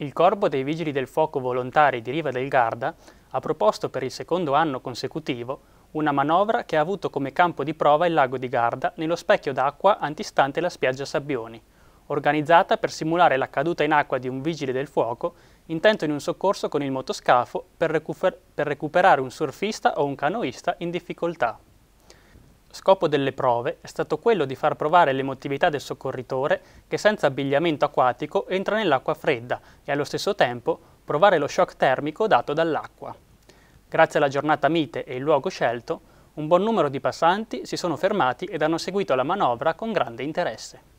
Il Corpo dei Vigili del Fuoco Volontari di Riva del Garda ha proposto per il secondo anno consecutivo una manovra che ha avuto come campo di prova il lago di Garda nello specchio d'acqua antistante la spiaggia Sabbioni, organizzata per simulare la caduta in acqua di un vigile del fuoco intento in un soccorso con il motoscafo per, recuper per recuperare un surfista o un canoista in difficoltà. Scopo delle prove è stato quello di far provare l'emotività del soccorritore che senza abbigliamento acquatico entra nell'acqua fredda e allo stesso tempo provare lo shock termico dato dall'acqua. Grazie alla giornata mite e il luogo scelto, un buon numero di passanti si sono fermati ed hanno seguito la manovra con grande interesse.